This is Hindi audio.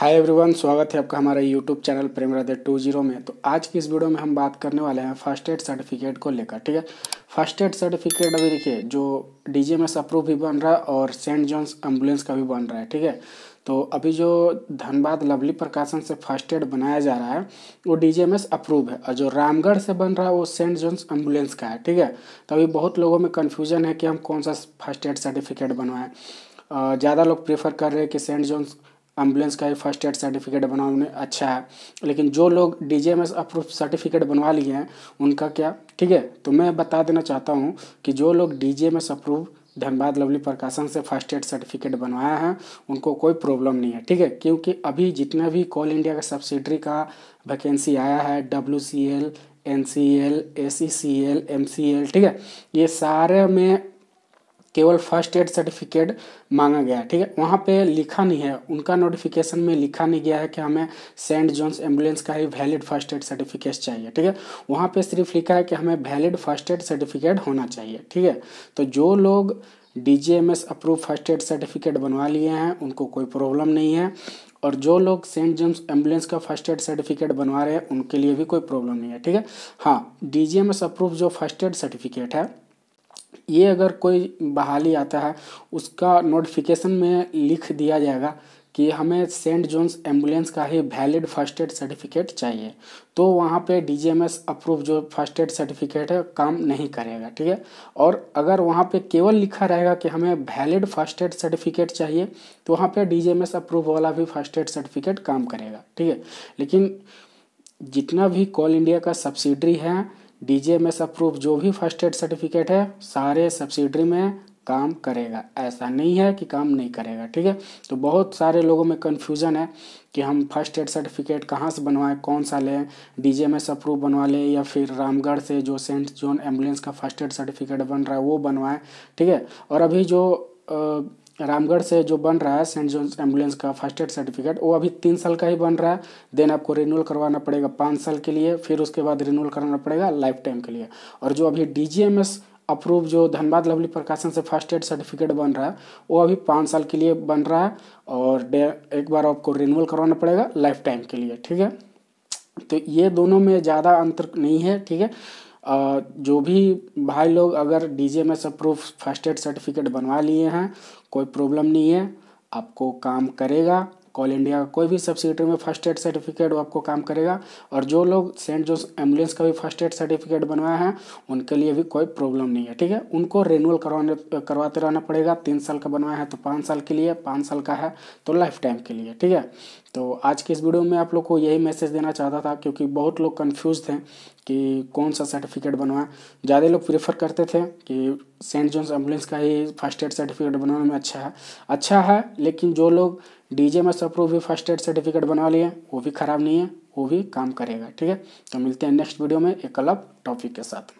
हाय एवरीवन स्वागत है आपका हमारे YouTube channel Prem Radhe two zero में तो आज की इस वीडियो में हम बात करने वाले हैं फर्स्ट एड सर्टिफिकेट को लेकर ठीक है फर्स्ट एड सर्टिफिकेट अभी देखिए जो डी जी अप्रूव भी बन रहा है और सेंट जॉन्स एम्बुलेंस का भी बन रहा है ठीक है तो अभी जो धनबाद लवली प्रकाशन से फर्स्ट एड बनाया जा रहा है वो डी अप्रूव है और जो रामगढ़ से बन रहा है वो सेंट जॉन्स एम्बुलेंस का है ठीक है तो अभी बहुत लोगों में कन्फ्यूजन है कि हम कौन सा फर्स्ट एड सर्टिफिकेट बनवाएं ज़्यादा लोग प्रेफर कर रहे हैं कि सेंट जॉन्स एम्बुलेंस का फर्स्ट एड सर्टिफिकेट बनाने अच्छा है लेकिन जो लोग D J M S approve certificate बनवा लिए हैं उनका क्या ठीक है तो मैं बता देना चाहता हूँ कि जो लोग D G M S approve Dhanbad Lovely Prakashan से फर्स्ट एड सर्टिफिकेट बनवाया है उनको कोई प्रॉब्लम नहीं है ठीक है क्योंकि अभी जितना भी कॉल इंडिया का सब्सिडरी का वैकेंसी आया है W C L N C L A C C L M C L ठीक है ये सारे में केवल फर्स्ट एड सर्टिफिकेट मांगा गया है ठीक है वहाँ पे लिखा नहीं है उनका नोटिफिकेशन में लिखा नहीं गया है कि हमें सेंट जॉन्स एम्बुलेंस का ही वैलिड फर्स्ट एड सर्टिफिकेट चाहिए ठीक है वहाँ पे सिर्फ लिखा है कि हमें वैलिड फर्स्ट एड सर्टिफिकेट होना चाहिए ठीक है तो जो लोग D G M S approve first aid certificate बनवा लिए हैं उनको कोई प्रॉब्लम नहीं है और जो लोग सेंट जेम्स एम्बुलेंस का फर्स्ट एड सर्टिफिकेट बनवा रहे हैं उनके लिए भी कोई प्रॉब्लम नहीं है ठीक है हाँ D G M S approve जो फर्स्ट एड सर्टिफिकेट है ये अगर कोई बहाली आता है उसका नोटिफिकेशन में लिख दिया जाएगा कि हमें सेंट जोन्स एम्बुलेंस का ही वैलिड फर्स्ट एड सर्टिफिकेट चाहिए तो वहाँ पे डीजीएमएस अप्रूव जो फर्स्ट एड सर्टिफिकेट है काम नहीं करेगा ठीक है और अगर वहाँ पे केवल लिखा रहेगा कि हमें वैलिड फर्स्ट एड सर्टिफिकेट चाहिए तो वहाँ पे डीजीएमएस अप्रूव वाला भी फर्स्ट एड सर्टिफिकेट काम करेगा ठीक है लेकिन जितना भी कॉल इंडिया का सब्सिडरी है एस अप्रूव जो भी फर्स्ट एड सर्टिफिकेट है सारे सब्सिडरी में काम करेगा ऐसा नहीं है कि काम नहीं करेगा ठीक है तो बहुत सारे लोगों में कन्फ्यूज़न है कि हम फर्स्ट एड सर्टिफिकेट कहाँ से बनवाएं कौन सा लें D G M S approve बनवा लें या फिर रामगढ़ से जो सेंट जॉन एम्बुलेंस का फर्स्ट एड सर्टिफिकेट बन रहा है वो बनवाएं ठीक है और अभी जो रामगढ़ से जो बन रहा है सेंट जॉन्स एम्बुलेंस का फर्स्ट एड सर्टिफिकेट वो अभी तीन साल का ही बन रहा है देन आपको रिन्यूअल करवाना पड़ेगा पाँच साल के लिए फिर उसके बाद रिन्यूअल कराना पड़ेगा लाइफ टाइम के लिए और जो अभी D G M S approve जो धनबाद लवली प्रकाशन से फर्स्ट एड सर्टिफिकेट बन रहा है वो अभी पाँच साल के लिए बन रहा है और एक बार आपको रिन्यूअल करवाना पड़ेगा लाइफ टाइम के लिए ठीक है तो ये दोनों में ज़्यादा अंतर नहीं है ठीक है जो भी भाई लोग अगर डीजे में सब प्रूफ फर्स्ट एड सर्टिफिकेट बनवा लिए हैं कोई प्रॉब्लम नहीं है आपको काम करेगा कॉल इंडिया कोई भी सब्सिडरी में फर्स्ट एड सर्टिफिकेट आपको काम करेगा और जो लोग सेंट जोस एम्बुलेंस का भी फर्स्ट एड सर्टिफिकेट बनवाए हैं उनके लिए भी कोई प्रॉब्लम नहीं है ठीक है उनको रिन्यूअल करवाने करवाते रहना पड़ेगा तीन साल का बनवाया है तो पाँच साल के लिए पाँच साल का है तो लाइफ टाइम के लिए ठीक है तो आज के इस वीडियो में आप लोग को यही मैसेज देना चाहता था क्योंकि बहुत लोग कन्फ्यूज थे कि कौन सा सर्टिफिकेट बनवाएं ज़्यादा लोग प्रेफर करते थे कि सेंट जॉन्स एम्बुलेंस का ही फर्स्ट एड सर्टिफिकेट बनाने में अच्छा है अच्छा है लेकिन जो लोग डी जे मैस अप्रूव भी फर्स्ट एड सर्टिफिकेट बना लिए वो भी ख़राब नहीं है वो भी काम करेगा ठीक है तो मिलते हैं नेक्स्ट वीडियो में एक अलग टॉपिक के साथ